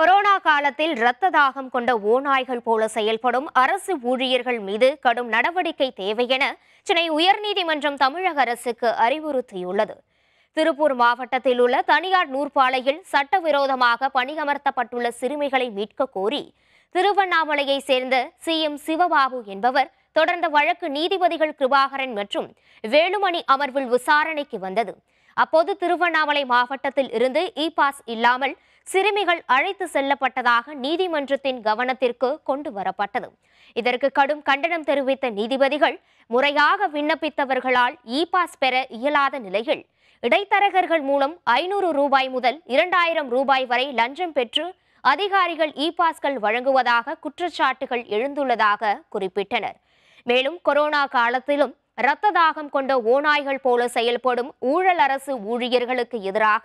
corona காலத்தில் இரத்த தாகம் கொண்ட ஓநாய்கள் போல செயல்படும் அரசு ஊழியர்கள் மீது கடும் நடவடிக்கை தேவை என சென்னை உயர்நீதிமன்றம் தமிழக அரசுக்கு அறிவுறுத்தியுள்ளது திருப்பூர் மாவட்டத்தில் உள்ள தனியார் நூற்பாலையில் சட்டவிரோதமாக பணியமர்த்தப்பட்டுள்ள சிறுமிகளை மீட்க கோரி திருவண்ணாமலையை சேர்ந்த சி எம் சிவபாபு என்பவர் தொடர்ந்த வழக்கு நீதிபதிகள் கிருபாகரன் மற்றும் வேலுமணி அமர்வில் விசாரணைக்கு வந்தது அப்போது திருவண்ணாமலை மாவட்டத்தில் இருந்து இ பாஸ் இல்லாமல் சிறுமிகள் அழைத்து செல்லப்பட்டதாக நீதிமன்றத்தின் கவனத்திற்கு கொண்டு வரப்பட்டது இதற்கு கடும் கண்டனம் தெரிவித்த நீதிபதிகள் முறையாக விண்ணப்பித்தவர்களால் இ பாஸ் பெற இயலாத நிலையில் இடைத்தரகர்கள் மூலம் ஐநூறு ரூபாய் முதல் இரண்டாயிரம் ரூபாய் வரை லஞ்சம் பெற்று அதிகாரிகள் இ பாஸ்கள் வழங்குவதாக குற்றச்சாட்டுகள் எழுந்துள்ளதாக குறிப்பிட்டனர் மேலும் கொரோனா காலத்திலும் இரத்த தாகம் கொண்ட ஓநாய்கள் போல செயல்படும் ஊழல் அரசு ஊழியர்களுக்கு எதிராக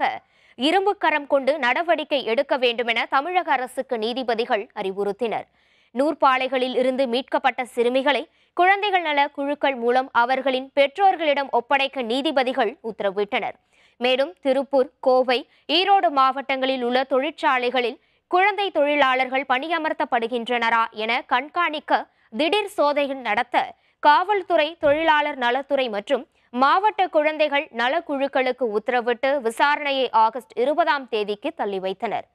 இரும்புக்கரம் கொண்டு நடவடிக்கை எடுக்க வேண்டுமென தமிழக அரசுக்கு நீதிபதிகள் அறிவுறுத்தினர் நூற்பாலைகளில் இருந்து மீட்கப்பட்ட சிறுமிகளை குழந்தைகள் நல குழுக்கள் மூலம் அவர்களின் பெற்றோர்களிடம் ஒப்படைக்க நீதிபதிகள் உத்தரவிட்டனர் மேலும் திருப்பூர் கோவை ஈரோடு மாவட்டங்களில் உள்ள தொழிற்சாலைகளில் குழந்தை தொழிலாளர்கள் பணியமர்த்தப்படுகின்றனரா என கண்காணிக்க திடீர் சோதனை நடத்த காவல்துறை தொழிலாளர் நலத்துறை மற்றும் மாவட்ட குழந்தைகள் நலக்குழுக்களுக்கு உத்தரவிட்டு விசாரணையை ஆகஸ்ட் இருபதாம் தேதிக்கு தள்ளி வைத்தனர்